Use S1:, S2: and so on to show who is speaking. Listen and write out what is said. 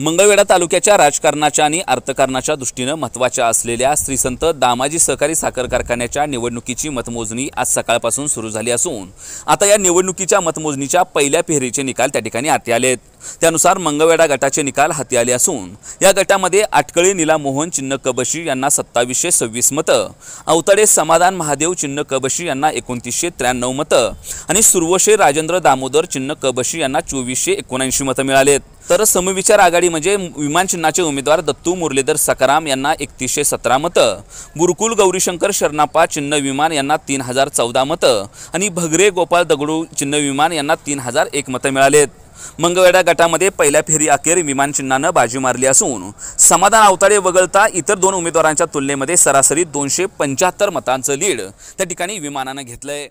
S1: मंगळवेढा तालुक्याच्या राजकारणाच्या आणि अर्थकारणाच्या दृष्टीनं महत्वाच्या असलेल्या श्रीसंत दामाजी सहकारी साखर कारखान्याच्या निवडणुकीची मतमोजणी आज सकाळपासून सुरू झाली असून आता या निवडणुकीच्या मतमोजणीच्या पहिल्या फेरीचे निकाल त्या ठिकाणी आत आलेत त्यानुसार मंगवेडा गटाचे निकाल हाती आले असून या गटामध्ये आटकळी निला मोहन चिन्न कबशी यांना सत्तावीसशे सव्वीस मतं अवतडे समाधान महादेव चिन्न कबशी यांना एकोणतीसशे त्र्याण्णव मतं आणि सुरवशे राजेंद्र दामोदर चिन्न कबशी यांना चोवीसशे एकोणऐंशी मतं मिळालेत तर समविचार आघाडी म्हणजे विमान चिन्हाचे उमेदवार दत्तू मुरलीधर सकाराम यांना एकतीसशे सतरा मतं गुरुकुल गौरीशंकर शरणापा चिन्ह विमान यांना तीन हजार चौदा मतं आणि भगरे गोपाल दगडू चिन्ह विमान यांना तीन हजार एक मतं मिळालेत मंगवेडा गटामध्ये पहिल्या फेरी अखेर विमानचिन्हानं बाजी मारली असून समाधान अवतारे वगळता इतर दोन उमेदवारांच्या तुलनेमध्ये सरासरी दोनशे पंच्याहत्तर मतांचं लीड त्या ठिकाणी विमानानं घेतलंय